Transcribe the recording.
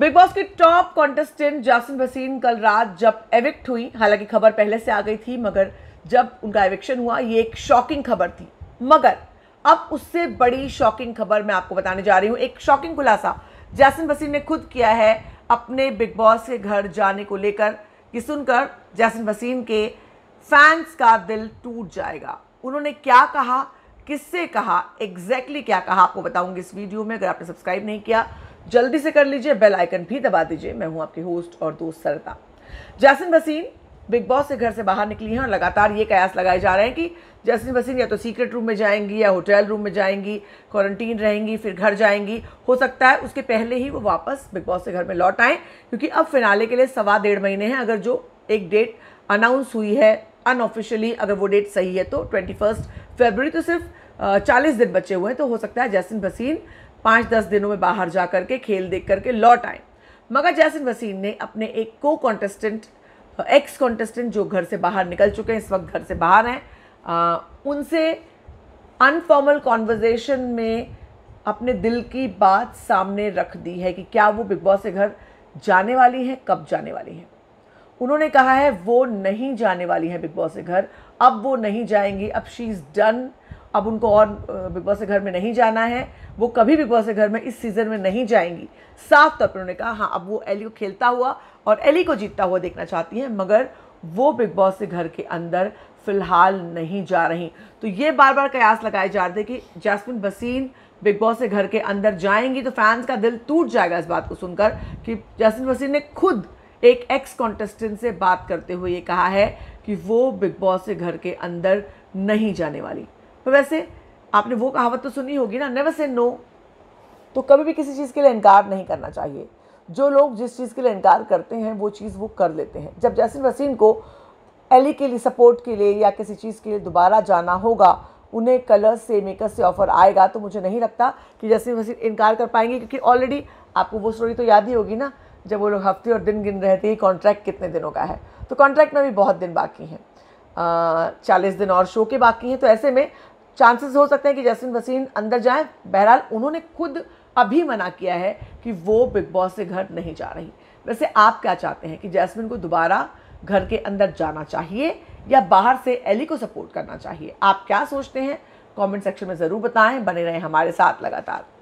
big Boss के top contestant जासिन वसीन कल रात जब एविक्ट हुई हालांकि खबर पहले से आ गई थी मगर जब उनका एविक्शन हुआ ये एक शॉकिंग खबर थी मगर अब उससे बड़ी शॉकिंग खबर मैं आपको बताने जा रही हूँ एक शॉकिंग खुलासा जैसन वसीन ने खुद किया है अपने बिग बॉस के घर जाने को लेकर ये सुनकर जैसन वसीन के फैंस का दिल टूट जाएगा उन्होंने क्या कहा किससे कहा एग्जैक्टली exactly क्या कहा आपको बताऊंगी इस वीडियो में अगर आपने सब्सक्राइब नहीं किया जल्दी से कर लीजिए बेल आइकन भी दबा दीजिए मैं हूँ आपकी होस्ट और दोस्त सरता जैसिन वसीन बिग बॉस से घर से बाहर निकली हैं और लगातार ये कयास लगाए जा रहे हैं कि जैसिन वसीन या तो सीक्रेट रूम में जाएंगी या होटल रूम में जाएंगी क्वारंटीन रहेंगी फिर घर जाएंगी हो सकता है उसके पहले ही वो वापस बिग बॉस से घर में लौट आएँ क्योंकि अब फिनाले के लिए सवा डेढ़ महीने हैं अगर जो एक डेट अनाउंस हुई है अनऑफिशियली अगर वो डेट सही है तो ट्वेंटी फर्स्ट फेबररी तो सिर्फ चालीस दिन बचे हुए हैं तो हो सकता है जैसिन भसीन पाँच दस दिनों में बाहर जा कर के खेल देख करके लौट आए मगर जैसिन वसीम ने अपने एक को कॉन्टेस्टेंट एक्स कॉन्टेस्टेंट जो घर से बाहर निकल चुके हैं इस वक्त घर से बाहर हैं उनसे अनफॉर्मल कॉन्वर्जेसन में अपने दिल की बात सामने रख दी है कि क्या वो बिग बॉस से घर जाने वाली हैं कब जाने वाली हैं उन्होंने कहा है वो नहीं जाने वाली हैं बिग बॉस से घर अब वो नहीं जाएंगी अब शी इज़ डन अब उनको और बिग बॉस के घर में नहीं जाना है वो कभी बिग बॉस के घर में इस सीज़न में नहीं जाएंगी साफ तौर पर उन्होंने कहा हाँ अब वो एली को खेलता हुआ और एली को जीतता हुआ देखना चाहती हैं मगर वो बिग बॉस के घर के अंदर फ़िलहाल नहीं जा रही तो ये बार बार कयास लगाए जा रहे थे कि जैस्मिन बसीन बिग बॉस के घर के अंदर जाएंगी तो फैंस का दिल टूट जाएगा इस बात को सुनकर कि जैस्मिन बसीन ने खुद एक एक्स कॉन्टेस्टेंट से बात करते हुए ये कहा है कि वो बिग बॉस के घर के अंदर नहीं जाने वाली वैसे आपने वो कहावत तो सुनी होगी ना नेवर से नो तो कभी भी किसी चीज़ के लिए इनकार नहीं करना चाहिए जो लोग जिस चीज़ के लिए इनकार करते हैं वो चीज़ वो कर लेते हैं जब जैसिन वसीम को एली के लिए सपोर्ट के लिए या किसी चीज़ के लिए दोबारा जाना होगा उन्हें कलर्स से मेकअप से ऑफ़र आएगा तो मुझे नहीं लगता कि जैसे वसीम इनकार कर पाएंगे क्योंकि ऑलरेडी आपको वो स्टोरी तो याद ही होगी ना जब वो लोग हफ्ते और दिन गिन रहे थे कॉन्ट्रैक्ट कितने दिनों का है तो कॉन्ट्रैक्ट में भी बहुत दिन बाकी हैं चालीस दिन और शो के बाकी हैं तो ऐसे में चांसेस हो सकते हैं कि जैसिन वसीन अंदर जाए बहरहाल उन्होंने खुद अभी मना किया है कि वो बिग बॉस से घर नहीं जा रही वैसे आप क्या चाहते हैं कि जैस्मिन को दोबारा घर के अंदर जाना चाहिए या बाहर से एली को सपोर्ट करना चाहिए आप क्या सोचते हैं कमेंट सेक्शन में ज़रूर बताएं बने रहें हमारे साथ लगातार